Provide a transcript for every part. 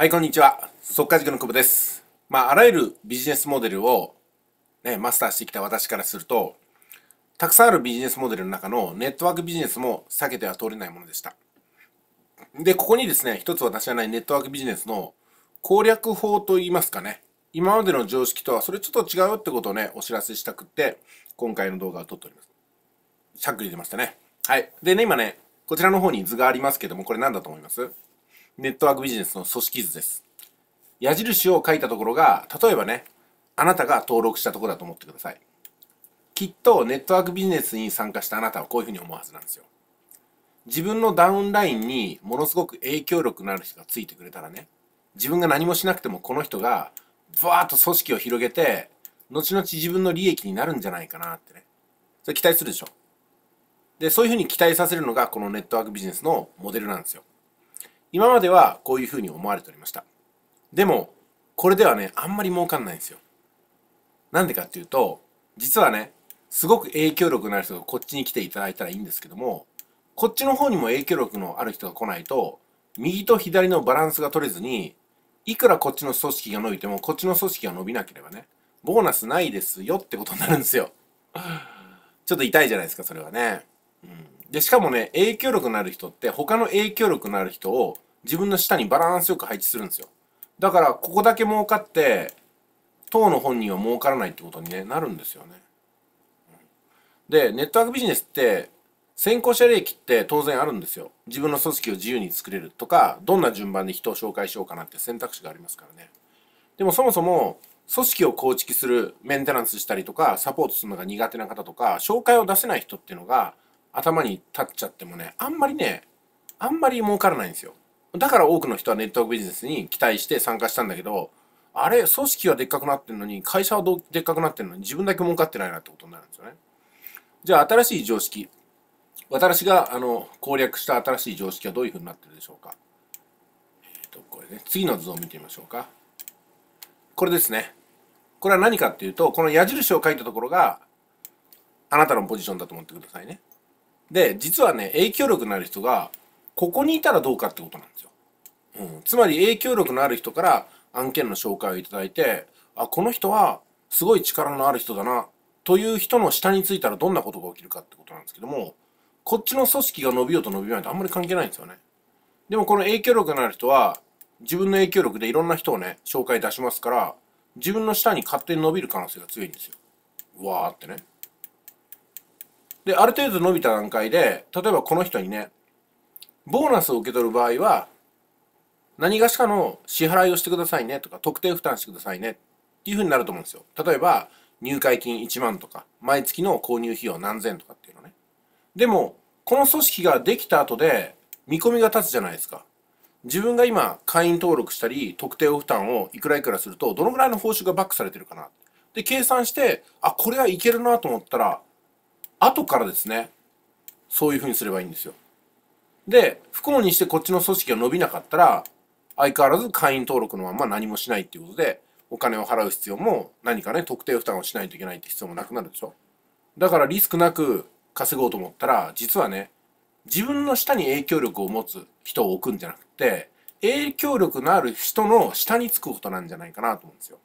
はい、こんにちは。速稼塾の久保です。まあ、あらゆるビジネスモデルを、ね、マスターしてきた私からすると、たくさんあるビジネスモデルの中のネットワークビジネスも避けては通れないものでした。で、ここにですね、一つ私はないネットワークビジネスの攻略法といいますかね、今までの常識とはそれちょっと違うってことをね、お知らせしたくって、今回の動画を撮っております。しゃっくり出ましたね。はい。でね、今ね、こちらの方に図がありますけども、これ何だと思いますネットワークビジネスの組織図です。矢印を書いたところが、例えばね、あなたが登録したところだと思ってください。きっとネットワークビジネスに参加したあなたはこういうふうに思うはずなんですよ。自分のダウンラインにものすごく影響力のある人がついてくれたらね、自分が何もしなくてもこの人が、ワーッと組織を広げて、後々自分の利益になるんじゃないかなってね。それ期待するでしょ。で、そういうふうに期待させるのがこのネットワークビジネスのモデルなんですよ。今まではこういうふうに思われておりました。でも、これではね、あんまり儲かんないんですよ。なんでかっていうと、実はね、すごく影響力のある人がこっちに来ていただいたらいいんですけども、こっちの方にも影響力のある人が来ないと、右と左のバランスが取れずに、いくらこっちの組織が伸びても、こっちの組織が伸びなければね、ボーナスないですよってことになるんですよ。ちょっと痛いじゃないですか、それはね。うんで、しかもね、影響力のある人って、他の影響力のある人を自分の下にバランスよく配置するんですよ。だから、ここだけ儲かって、当の本人は儲からないってことに、ね、なるんですよね。で、ネットワークビジネスって、先行者利益って当然あるんですよ。自分の組織を自由に作れるとか、どんな順番で人を紹介しようかなって選択肢がありますからね。でもそもそも、組織を構築するメンテナンスしたりとかサポートするのが苦手な方とか紹介を出せない人っていうのが頭に立っちゃってもね、あんまりね、あんまり儲からないんですよ。だから多くの人はネットワークビジネスに期待して参加したんだけど、あれ、組織はでっかくなってるのに、会社はでっかくなってるのに、自分だけ儲かってないなってことになるんですよね。じゃあ、新しい常識。私が、あの、攻略した新しい常識はどういうふうになってるでしょうか。えっ、ー、と、これね、次の図を見てみましょうか。これですね。これは何かっていうと、この矢印を書いたところが、あなたのポジションだと思ってくださいね。で、実はね、影響力のある人が、ここにいたらどうかってことなんですよ。うん。つまり影響力のある人から案件の紹介をいただいて、あ、この人はすごい力のある人だな、という人の下についたらどんなことが起きるかってことなんですけども、こっちの組織が伸びようと伸びまいとあんまり関係ないんですよね。でもこの影響力のある人は、自分の影響力でいろんな人をね、紹介出しますから、自分の下に勝手に伸びる可能性が強いんですよ。うわーってね。で、ある程度伸びた段階で、例えばこの人にね、ボーナスを受け取る場合は、何がしかの支払いをしてくださいねとか、特定負担してくださいねっていうふうになると思うんですよ。例えば、入会金1万とか、毎月の購入費用何千とかっていうのね。でも、この組織ができた後で、見込みが立つじゃないですか。自分が今、会員登録したり、特定負担をいくらいくらすると、どのぐらいの報酬がバックされてるかな。で、計算して、あ、これはいけるなと思ったら、後からですね、そういうふうにすればいいんですよ。で、不幸にしてこっちの組織が伸びなかったら、相変わらず会員登録のまま何もしないっていうことで、お金を払う必要も何かね、特定負担をしないといけないって必要もなくなるでしょ。だからリスクなく稼ごうと思ったら、実はね、自分の下に影響力を持つ人を置くんじゃなくて、影響力のある人の下につくことなんじゃないかなと思うんですよ。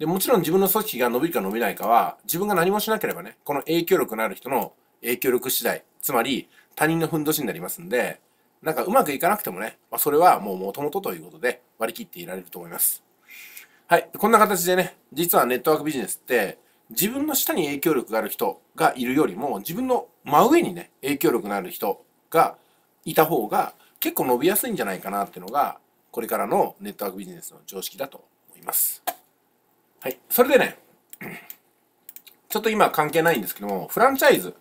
で、もちろん自分の組織が伸びるか伸びないかは、自分が何もしなければね、この影響力のある人の影響力次第、つまり他人のふんどしになりますんで、なんかうまくいかなくてもね、まあ、それはもう元々ということで割り切っていられると思います。はい。こんな形でね、実はネットワークビジネスって、自分の下に影響力がある人がいるよりも、自分の真上にね、影響力のある人がいた方が結構伸びやすいんじゃないかなっていうのが、これからのネットワークビジネスの常識だと思います。はい。それでね、ちょっと今関係ないんですけども、フランチャイズ。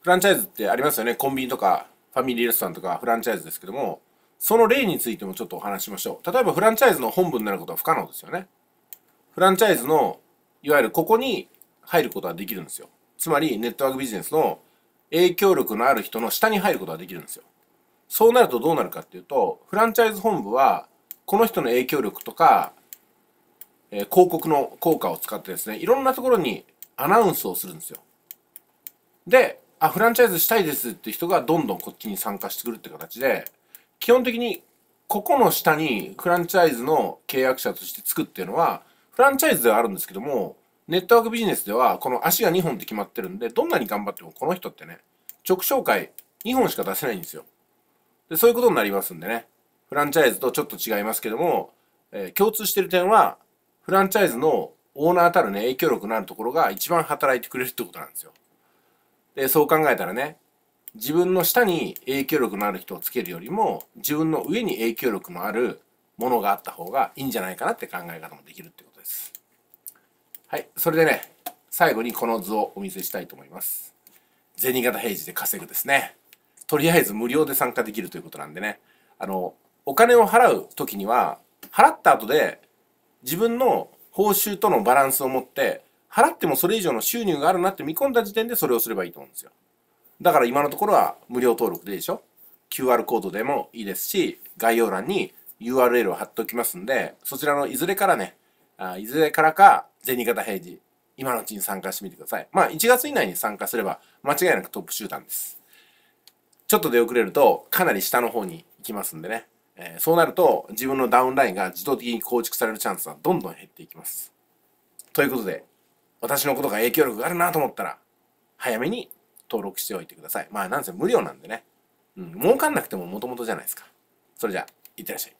フランチャイズってありますよね。コンビニとか、ファミリーレストランとか、フランチャイズですけども、その例についてもちょっとお話しましょう。例えばフランチャイズの本部になることは不可能ですよね。フランチャイズの、いわゆるここに入ることはできるんですよ。つまり、ネットワークビジネスの影響力のある人の下に入ることができるんですよ。そうなるとどうなるかっていうと、フランチャイズ本部は、この人の影響力とか、え広告の効果を使ってですね、いろんなところにアナウンスをするんですよ。で、あ、フランチャイズしたいですって人がどんどんこっちに参加してくるって形で、基本的にここの下にフランチャイズの契約者としてつくっていうのは、フランチャイズではあるんですけども、ネットワークビジネスではこの足が2本って決まってるんで、どんなに頑張ってもこの人ってね、直紹介2本しか出せないんですよ。で、そういうことになりますんでね。フランチャイズとちょっと違いますけども、えー、共通してる点は、フランチャイズのオーナーたるね、影響力のあるところが一番働いてくれるってことなんですよ。で、そう考えたらね、自分の下に影響力のある人をつけるよりも、自分の上に影響力のあるものがあった方がいいんじゃないかなって考え方もできるってことです。はい、それでね、最後にこの図をお見せしたいと思います。銭形平次で稼ぐですね。とりあえず無料で参加できるということなんでね、あの、お金を払う時には、払った後で自分の報酬とのバランスを持って、払ってもそれ以上の収入があるなって見込んだ時点でそれをすればいいと思うんですよ。だから今のところは無料登録でいいでしょ ?QR コードでもいいですし、概要欄に URL を貼っておきますんで、そちらのいずれからね、あいずれからか、銭形平次、今のうちに参加してみてください。まあ、1月以内に参加すれば、間違いなくトップ集団です。ちょっと出遅れると、かなり下の方に行きますんでね。えー、そうなると自分のダウンラインが自動的に構築されるチャンスはどんどん減っていきます。ということで、私のことが影響力があるなと思ったら、早めに登録しておいてください。まあ、なんせ無料なんでね。うん、儲かんなくてももともとじゃないですか。それじゃあ、いってらっしゃい。